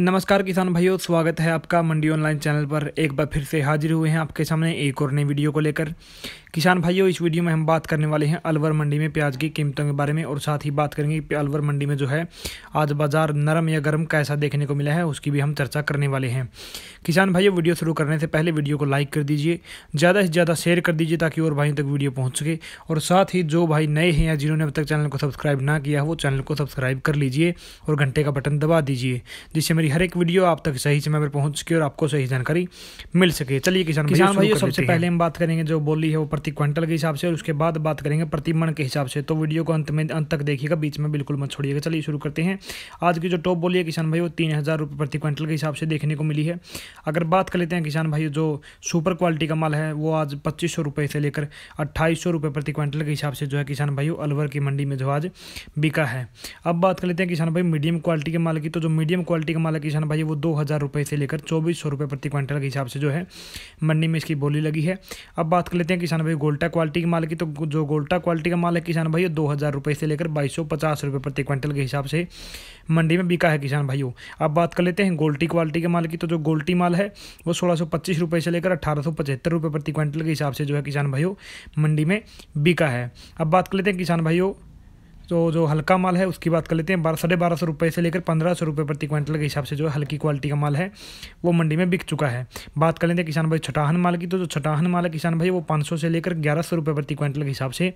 नमस्कार किसान भाइयों स्वागत है आपका मंडी ऑनलाइन चैनल पर एक बार फिर से हाजिर हुए हैं आपके सामने एक और नई वीडियो को लेकर किसान भाइयों इस वीडियो में हम बात करने वाले हैं अलवर मंडी में प्याज की कीमतों के बारे में और साथ ही बात करेंगे कि अलवर मंडी में जो है आज बाजार नरम या गर्म कैसा देखने को मिला है उसकी भी हम चर्चा करने वाले हैं किसान भाइयों वीडियो शुरू करने से पहले वीडियो को लाइक कर दीजिए ज़्यादा से ज़्यादा शेयर कर दीजिए ताकि और भाइयों तक वीडियो पहुँच सके और साथ ही जो भाई नए हैं या जिन्होंने अब तक चैनल को सब्सक्राइब ना किया वो चैनल को सब्सक्राइब कर लीजिए और घंटे का बटन दबा दीजिए जिससे मेरी मेरी हर एक वीडियो आप तक सही समय पर पहुंच सके और आपको सही जानकारी मिल सके चलिए किसान किसान भाई सबसे पहले हम बात करेंगे जो बोली है वो प्रति क्विंटल के हिसाब से और उसके बाद बात करेंगे प्रति मन के हिसाब से तो वीडियो को अंत में अंत तक देखिएगा बीच में बिल्कुल मत छोड़िएगा चलिए शुरू करते हैं आज की जो टॉप बोली है किसान भाई वो तीन प्रति क्विंटल के हिसाब से देखने को मिली है अगर बात कर लेते हैं किसान भाई जो सुपर क्वालिटी का माल है वो आज पच्चीस से लेकर अट्ठाईस प्रति क्विंटल के हिसाब से जो है किसान भाई अलवर की मंडी में जो आज बिका है अब बात कर लेते हैं किसान भाई मीडियम क्वालिटी के माल की तो जो मीडियम क्वालिटी का माल वाला किसान भाई वो दो हज़ार रुपये से लेकर चौबीस सौ रुपये प्रति क्विंटल के हिसाब से जो है मंडी में इसकी बोली लगी है अब बात कर लेते हैं किसान भाई गोल्टा क्वालिटी के माल की तो जो गोल्टा क्वालिटी का माल है किसान भाई दो हज़ार रुपये से लेकर बाईस सौ पचास रुपये प्रति क्विंटल के हिसाब से मंडी में बिका है किसान भाइयों अब बात कर लेते हैं गोल्टी क्वालिटी के माल की तो जो गोल्टी माल है वो सोलह सौ पच्चीस रुपये से लेकर अठारह सौ पचहत्तर रुपये प्रति क्विंटल के हिसाब से जो है किसान भाइयों मंडी में बिका है अब बात कर लेते हैं किसान भाइयों तो जो हल्का माल है उसकी बात कर लेते हैं बारह साढ़े बारह सौ रुपये से लेकर पंद्रह सौ रुपये प्रति क्विंटल के हिसाब से जो हल्की क्वालिटी का माल है वो मंडी में बिक चुका है बात कर लेते हैं किसान भाई छठाहन माल की तो जो छटाहन माल है किसान भाई वो पाँच सौ से लेकर ग्यारह सौ रुपये प्रति क्विंटल के हिसाब से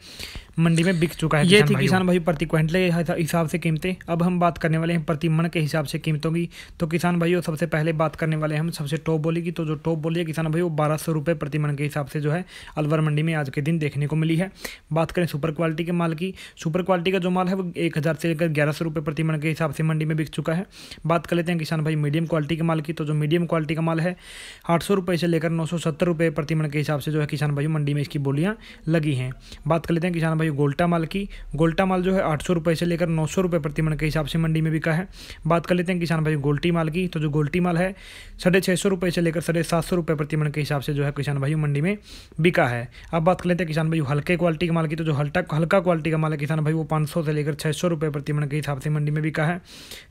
मंडी में बिक चुका है ये थी किसान भाई प्रति क्विंटल के हिसाब से कीमतें अब हम बात करने वाले हैं प्रति मन के हिसाब से कीमतों की तो किसान भाई सबसे पहले बात करने वाले हम सबसे टॉप बोली की तो जो टॉप बोली है किसान भाई वो बारह सौ रुपये प्रति मन के हिसाब से जो है अलवर मंडी में आज के दिन देखने को मिली है बात करें सुपर क्वालिटी के माल की सुपर क्वालिटी का जो माल है वो एक हज़ार से लेकर ग्यारह सौ रुपये प्रति मन के हिसाब से मंडी में बिक चुका है बात कर लेते हैं किसान भाई मीडियम क्वालिटी के माल की तो जो मीडियम क्वालिटी का माल है आठ सौ रुपये से लेकर नौ सौ सत्तर रुपये प्रति मन के हिसाब से जो है किसान भाई मंडी में इसकी बोलियाँ लगी हैं बात कर लेते हैं किसान भाई गोल्टा माल की गोल्टा माल जो है आठ सौ रुपये से लेकर नौ सौ रुपये प्रति मन के हिसाब से मंडी में बिका है बात कर लेते हैं किसान भाई गोल्टी माल की तो जो गोल्टी माल है साढ़े छः सौ रुपये से लेकर साढ़े सात सौ रुपये प्रति मन के हिसाब से जो है किसान भाई मंडी में बिका है अब बात कर लेते हैं किसान भाई हल्के क्वालिटी के माल की तो जो हल्का हल्का क्वालिटी का माल है किसान भाई वो पाँच सौ से लेकर छः सौ रुपये प्रति मन के हिसाब से मंडी में बिका है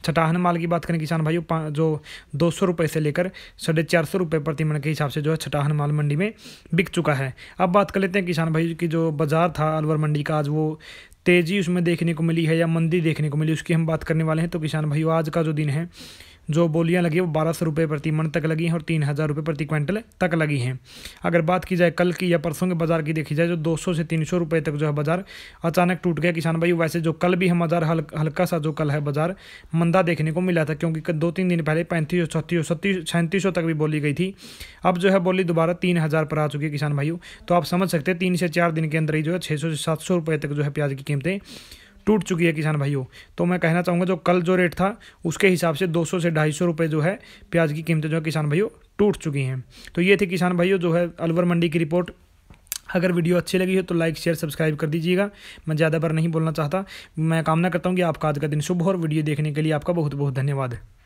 छटाहन माल की बात करें किसान भाइयों जो दो सौ रुपये से लेकर साढ़े चार सौ रुपये प्रति मन के हिसाब से जो है छटाहन माल मंडी में बिक चुका है अब बात कर लेते हैं किसान भाइयों की जो बाजार था अलवर मंडी का आज वो तेज़ी उसमें देखने को मिली है या मंदी देखने को मिली उसकी हम बात करने वाले हैं तो किसान भाइयों आज का जो दिन है जो बोलियाँ लगी वो बारह सौ रुपये प्रति मन तक लगी हैं और तीन हज़ार रुपये प्रति क्विंटल तक लगी हैं अगर बात की जाए कल की या परसों के बाज़ार की देखी जाए जो दो सौ से तीन सौ रुपये तक जो है बाज़ार अचानक टूट गया किसान भाई वैसे जो कल भी हम बाज़ार हल्का सा जो कल है बाज़ार मंदा देखने को मिला था क्योंकि दो तीन दिन पहले पैंतीस सौ छत्तीस सौ तक भी बोली गई थी अब जो है बोली दोबारा तीन हज़ार पर आ चुकी है किसान भाइयों तो आप समझ सकते हैं तीन से चार दिन के अंदर ही जो है छः सौ से सात सौ रुपये तक जो है प्याज की कीमतें टूट चुकी है किसान भाइयों तो मैं कहना चाहूँगा जो कल जो रेट था उसके हिसाब से 200 से ढाई सौ जो है प्याज की कीमतें जो है किसान भाइयों टूट चुकी हैं तो ये थी किसान भाइयों जो है अलवर मंडी की रिपोर्ट अगर वीडियो अच्छी लगी हो तो लाइक शेयर सब्सक्राइब कर दीजिएगा मैं ज़्यादा बार नहीं बोलना चाहता मैं कामना करता हूँ कि आपका आज का दिन शुभ हो और वीडियो देखने के लिए आपका बहुत बहुत धन्यवाद